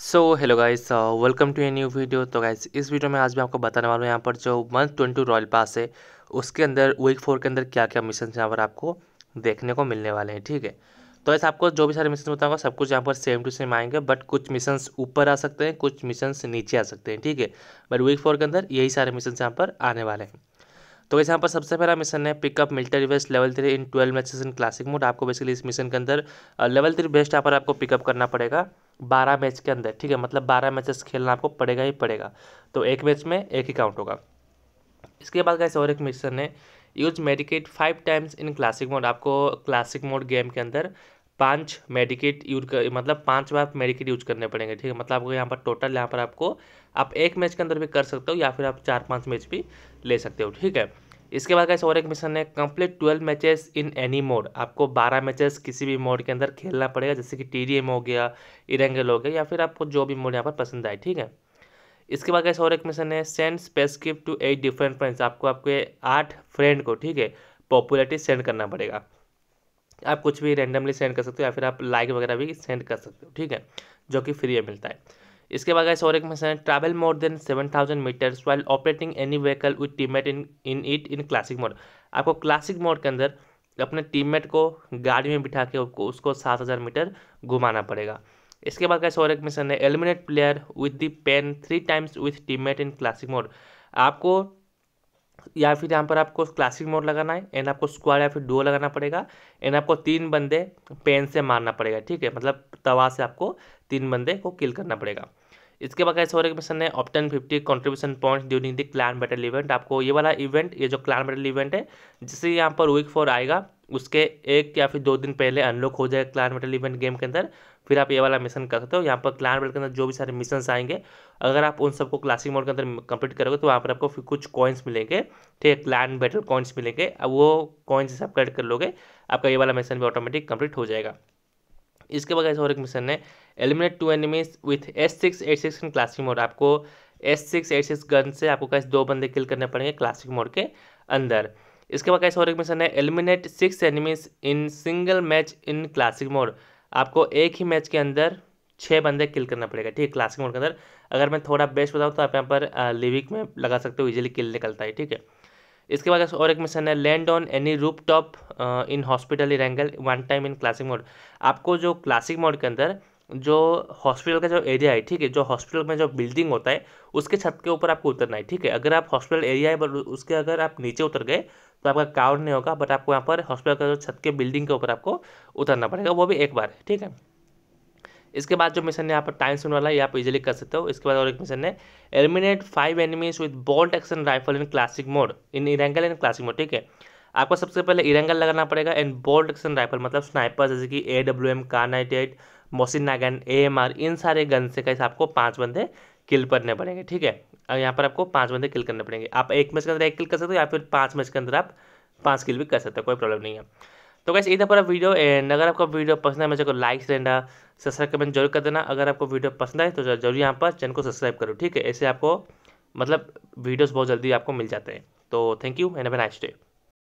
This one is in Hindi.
so hello guys welcome to a new video तो गाइस इस वीडियो में आज मैं आपको बताने वाला हूँ यहाँ पर जो वन ट्वेंटी रॉयल पास है उसके अंदर वीक फोर के अंदर क्या क्या मिशन यहाँ पर आपको देखने को मिलने वाले हैं ठीक है तो ऐसे आपको जो भी सारे मिशन बताऊंगा सब कुछ यहाँ पर सेम टू सेम आएंगे बट कुछ मिशन ऊपर आ सकते हैं कुछ मिशन नीचे आ सकते हैं ठीक है बट वीक फोर के अंदर यही सारे मिशन यहाँ पर आने वाले हैं तो वैसे यहाँ पर सबसे पहला मिशन है pickup military vest level three in twelve matches in classic mode आपको बेसिकली इस मिशन के अंदर लेवल थ्री बेस्ट यहाँ पर आपको पिकअप करना पड़ेगा बारह मैच के अंदर ठीक है मतलब बारह मैचेस खेलना आपको पड़ेगा ही पड़ेगा तो एक मैच में एक ही काउंट होगा इसके बाद कैसे और एक मिशन है use medkit five times in classic mode आपको क्लासिक मोड गेम के अंदर पाँच मेडिकेट यूज कर मतलब पाँच बार मेडिकेट यूज करने पड़ेंगे ठीक है मतलब आपको यहाँ पर टोटल यहाँ पर आपको आप एक मैच के अंदर भी कर सकते हो या फिर आप चार पाँच मैच भी ले सकते हो ठीक है इसके बाद कैसे और एक मिशन है complete twelve matches in any mode आपको बारह मैचेस किसी भी मोड के अंदर खेलना पड़ेगा जैसे कि टी हो गया इरेंगल हो गया या फिर आपको जो भी मोड यहाँ पर पसंद आए ठीक है इसके बाद कैसे और एक मिशन है send space to eight different friends आपको आपके आठ फ्रेंड को ठीक है पॉपुलरिटी सेंड करना पड़ेगा आप कुछ भी रैंडमली सेंड कर सकते हो या फिर आप लाइक वगैरह भी सेंड कर सकते हो ठीक है जो कि फ्री में मिलता है इसके बाद इस और एक मिशन है travel more than seven thousand meters while operating any vehicle team teammate in in it in classic mode आपको क्लासिक मोड के अंदर अपने टीममेट को गाड़ी में बिठा के उसको सात हज़ार मीटर घुमाना पड़ेगा इसके बाद कैसे और एक मिशन है eliminate player with the pan three times with teammate in classic mode आपको या फिर यहाँ पर आपको क्लासिक मोड लगाना है एंड आपको स्क्वाड या फिर डो लगाना पड़ेगा एंड आपको तीन बंदे पेन से मारना पड़ेगा ठीक है मतलब तवा से आपको तीन बंदे को किल करना पड़ेगा इसके बाद कैसे और एक मिशन है obtain fifty contribution point during the clan battle event आपको ये वाला इवेंट ये जो क्लान बैटल इवेंट है जिससे यहाँ पर वीक फोर आएगा उसके एक या फिर दो दिन पहले अनलॉक हो जाएगा क्लान मेटल इवेंट गेम के अंदर फिर आप ये वाला मिशन कर सकते हो यहाँ पर क्लान मेटल के अंदर जो भी सारे मिशन आएंगे अगर आप उन सबको क्लासिक मोड के अंदर कंप्लीट करोगे तो वहाँ पर आपको फिर कुछ कॉइन्स मिलेंगे ठीक है क्लान बैटल कॉइन्स मिलेंगे अब वो कॉइन्स जैसे आप कलेक्ट कर लोगे आपका ये वाला मिशन भी ऑटोमेटिक कंप्लीट हो जाएगा इसके बगैर और एक मिशन है eliminate two enemies with S six eight six in classic mode आपको S six eight six gun से आपको कैसे दो बंदे किल करने पड़ेंगे क्लासिक मोड के अंदर इसके बाद कैसे और एक मिशन है eliminate six enemies in single match in classic mode आपको एक ही मैच के अंदर छः बंदे किल करना पड़ेगा ठीक है क्लासिक मोड के अंदर अगर मैं थोड़ा बेस्ट बताऊँ तो आप यहाँ पर लिविक में लगा सकते हो इजिली किल निकलता है ठीक है इसके बाद और एक मिशन है land on any roof top in hospital Erangel one time in classic mode आपको जो क्लासिक मोड के अंदर जो हॉस्पिटल का जो एरिया है ठीक है जो हॉस्पिटल में जो बिल्डिंग होता है उसके छत के ऊपर आपको उतरना है ठीक है अगर आप हॉस्पिटल एरिया है बट उसके अगर आप नीचे उतर गए तो आपका काउंट नहीं होगा बट आपको यहाँ पर हॉस्पिटल का जो छत के बिल्डिंग के ऊपर आपको उतरना पड़ेगा वो भी एक बार है ठीक है इसके बाद जो मिशन है यहाँ पर टाइम सुन वाला ये आप इजीली कर सकते हो इसके बाद और एक मिशन है eliminate five enemies with bolt action rifle in classic mode in Erangel and classic mode ठीक है आपको सबसे पहले इरेंगल लगाना पड़ेगा एंड बोल्ट एक्शन राइफल मतलब स्नाइपर जैसे कि A W M Kar nine eight Mosin gun A M R इन सारे गन से कैसे आपको पाँच बंदे किल करने पड़ेंगे ठीक है और यहाँ पर आपको पाँच बंदे किल करने पड़ेंगे आप एक मैच के अंदर एक किल कर सकते हो या फिर पाँच मैच के अंदर आप पाँच किल भी कर सकते हो कोई प्रॉब्लम नहीं है तो कैसे इधर पर वीडियो एंड अगर आपको वीडियो पसंद है मैं को लाइक देना सब्सक्राइब कमेंट जरूर कर देना अगर आपको वीडियो पसंद आए तो जरूर यहाँ पर चैनल को सब्सक्राइब करो ठीक है ऐसे आपको मतलब वीडियोस बहुत जल्दी आपको मिल जाते हैं तो thank you and have a nice day